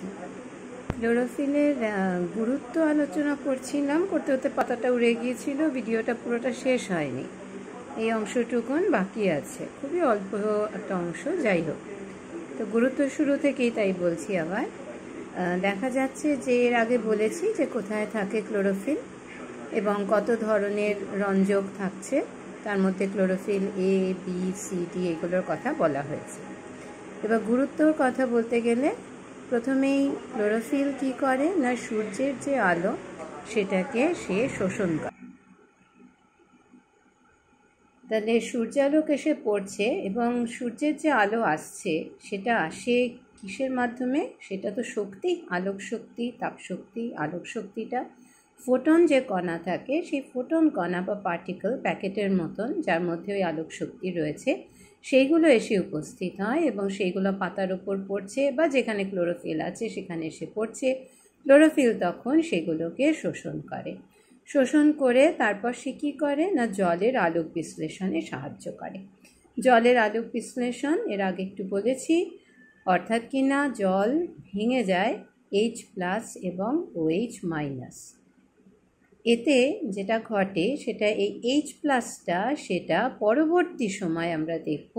করছি ক্লোরোসিনের গুরুত্ব আলোচনা করছিলাম করতে করতে পাতাটা উড়ে গিয়েছিল ভিডিওটা পুরোটা শেষ হয়নি এই অংশটুকুন বাকি আছে খুবই অল্প একটা অংশ যাই হোক তো গুরুত্ব শুরু থেকেই তাই বলছি আবার দেখা যাচ্ছে যে এর আগে বলেছি যে কোথায় থাকে ক্লোরোফিল এবং কত ধরনের রঞ্জক থাকছে তার মধ্যে chlorophyll A B C D এগুলোর কথা বলা হয়েছে এবার গুরুত্বর কথা বলতে গেলে প্রথমেই ক্লোরোফিল কি করে না সূর্যের যে আলো সেটাকে সে শোষণ করে তাহলে সূর্যালোক এসে পড়ছে এবং সূর্যের যে আলো আসছে সেটা আসে কিসের মাধ্যমে সেটা তো শক্তি আলোক শক্তি তাপশক্তি আলোক শক্তিটা ফোটন যে কণা থাকে সেই ফোটন কণা বা পার্টিকেল প্যাকেটের মতন যার মধ্যে ওই আলোক শক্তি রয়েছে সেইগুলো এসে উপস্থিত হয় এবং সেইগুলো পাতার ওপর পড়ছে বা যেখানে ক্লোরোফিল আছে সেখানে এসে পড়ছে ক্লোরোফিল তখন সেগুলোকে শোষণ করে শোষণ করে তারপর সে কী করে না জলের আলোক বিশ্লেষণে সাহায্য করে জলের আলোক বিশ্লেষণ এর আগে একটু বলেছি অর্থাৎ কিনা জল ভেঙে যায় এইচ প্লাস এবং ওএইচ মাইনাস এতে যেটা ঘটে সেটা এই এইচ প্লাসটা সেটা পরবর্তী সময় আমরা দেখব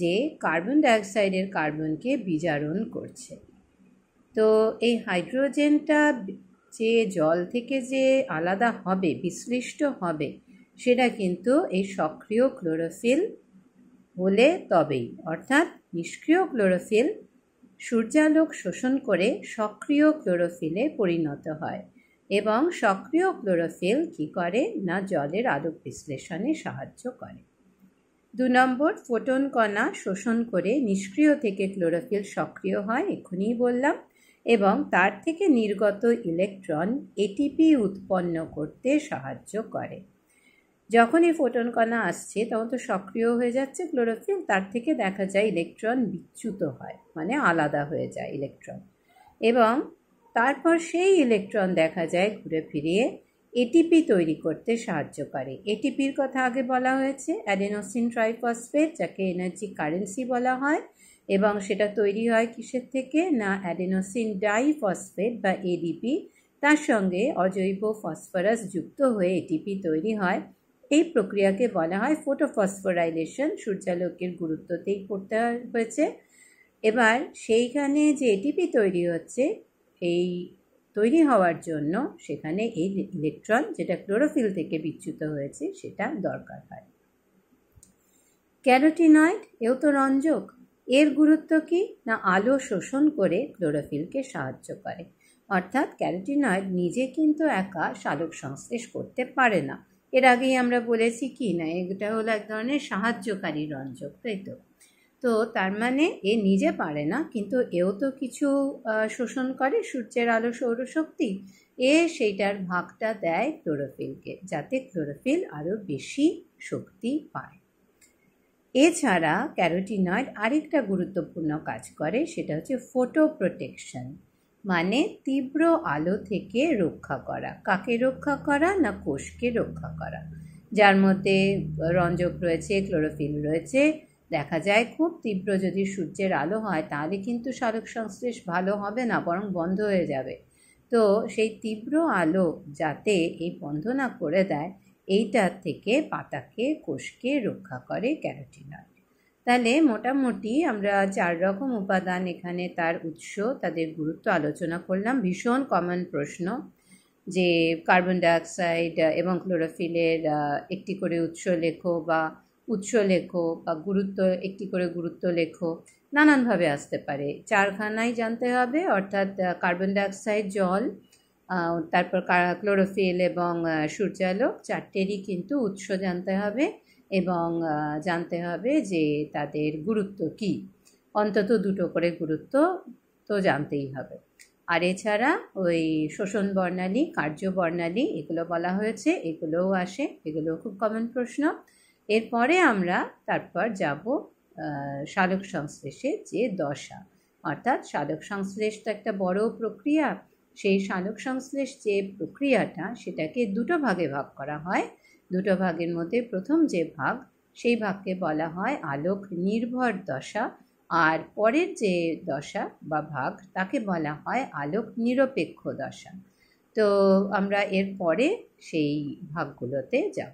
যে কার্বন ডাইঅক্সাইডের কার্বনকে বিজারণ করছে তো এই হাইড্রোজেনটা যে জল থেকে যে আলাদা হবে বিশ্লিষ্ট হবে সেটা কিন্তু এই সক্রিয় ক্লোরোফিল হলে তবেই অর্থাৎ নিষ্ক্রিয় ক্লোরোফিল সূর্যালোক শোষণ করে সক্রিয় ক্লোরোফিলে পরিণত হয় এবং সক্রিয় ক্লোরোফিল কী করে না জলের আলোক বিশ্লেষণে সাহায্য করে দু নম্বর ফোটন কণা শোষণ করে নিষ্ক্রিয় থেকে ক্লোরোফিল সক্রিয় হয় এক্ষুনি বললাম এবং তার থেকে নির্গত ইলেকট্রন এটিপি উৎপন্ন করতে সাহায্য করে যখনই ফোটন কণা আসছে তখন তো সক্রিয় হয়ে যাচ্ছে ক্লোরোফিল তার থেকে দেখা যায় ইলেকট্রন বিচ্যুত হয় মানে আলাদা হয়ে যায় ইলেকট্রন এবং তারপর সেই ইলেকট্রন দেখা যায় ঘুরে ফিরিয়ে এটিপি তৈরি করতে সাহায্য করে এটিপির কথা আগে বলা হয়েছে অ্যাডেনোসিন ট্রাইফসফেট যাকে এনার্জি কারেন্সি বলা হয় এবং সেটা তৈরি হয় কিসের থেকে না অ্যাডেনোসিন ডাইফসফেট বা এডিপি তার সঙ্গে অজৈব ফসফরাস যুক্ত হয়ে এটিপি তৈরি হয় এই প্রক্রিয়াকে বলা হয় ফোটোফসফোরাইজেশন সূর্যালোকের গুরুত্বতেই পড়তে হয়েছে এবার সেইখানে যে এটিপি তৈরি হচ্ছে এই তৈরি হওয়ার জন্য সেখানে এই ইলেকট্রন যেটা ক্লোরোফিল থেকে বিচ্যুত হয়েছে সেটা দরকার হয় ক্যারোটিনয়েড এও তো রঞ্জক এর গুরুত্ব কি না আলো শোষণ করে ক্লোরোফিলকে সাহায্য করে অর্থাৎ ক্যারোটিনয়েড নিজে কিন্তু একা সালোক সংশ্লেষ করতে পারে না এর আগেই আমরা বলেছি কি না এটা হলো এক ধরনের সাহায্যকারী রঞ্জক তাই তো তো তার মানে এ নিজে পারে না কিন্তু এও তো কিছু শোষণ করে সূর্যের আলো সৌরশক্তি এ সেইটার ভাগটা দেয় ক্লোরোফিলকে যাতে ক্লোরোফিল আরও বেশি শক্তি পায় এছাড়া ক্যারোটিনয়েড আরেকটা গুরুত্বপূর্ণ কাজ করে সেটা হচ্ছে ফোটো প্রোটেকশন মানে তীব্র আলো থেকে রক্ষা করা কাকে রক্ষা করা না কোষকে রক্ষা করা যার মধ্যে রঞ্জক রয়েছে ক্লোরোফিল রয়েছে দেখা যায় খুব তীব্র যদি সূর্যের আলো হয় তাহলে কিন্তু সালোক সংশ্লেষ ভালো হবে না বরং বন্ধ হয়ে যাবে তো সেই তীব্র আলো যাতে এই বন্ধ না করে দেয় এইটার থেকে পাতাকে কোষকে রক্ষা করে ক্যারোটিনয়েড তাহলে মোটামুটি আমরা চার রকম উপাদান এখানে তার উৎস তাদের গুরুত্ব আলোচনা করলাম ভীষণ কমন প্রশ্ন যে কার্বন ডাইঅক্সাইড এবং ক্লোরোফিলের একটি করে উৎস লেখো বা উৎস লেখো বা গুরুত্ব একটি করে গুরুত্ব লেখো নানানভাবে আসতে পারে চারখানাই জানতে হবে অর্থাৎ কার্বন ডাইঅক্সাইড জল তারপর ক্লোরোফিল এবং সূর্যালোক চারটেরই কিন্তু উৎস জানতে হবে এবং জানতে হবে যে তাদের গুরুত্ব কি অন্তত দুটো করে গুরুত্ব তো জানতেই হবে আর এছাড়া ওই শোষণ বর্ণালী কার্য বর্ণালী এগুলো বলা হয়েছে এগুলোও আসে এগুলোও খুব কমন প্রশ্ন এরপরে আমরা তারপর যাব সাধক সংশ্লেষের যে দশা অর্থাৎ সাধক সংশ্লেষ তো একটা বড় প্রক্রিয়া সেই সাধক সংশ্লেষ যে প্রক্রিয়াটা সেটাকে দুটো ভাগে ভাগ করা হয় দুটো ভাগের মধ্যে প্রথম যে ভাগ সেই ভাগকে বলা হয় আলোক নির্ভর দশা আর পরের যে দশা বা ভাগ তাকে বলা হয় আলোক নিরপেক্ষ দশা তো আমরা এর পরে সেই ভাগগুলোতে যাব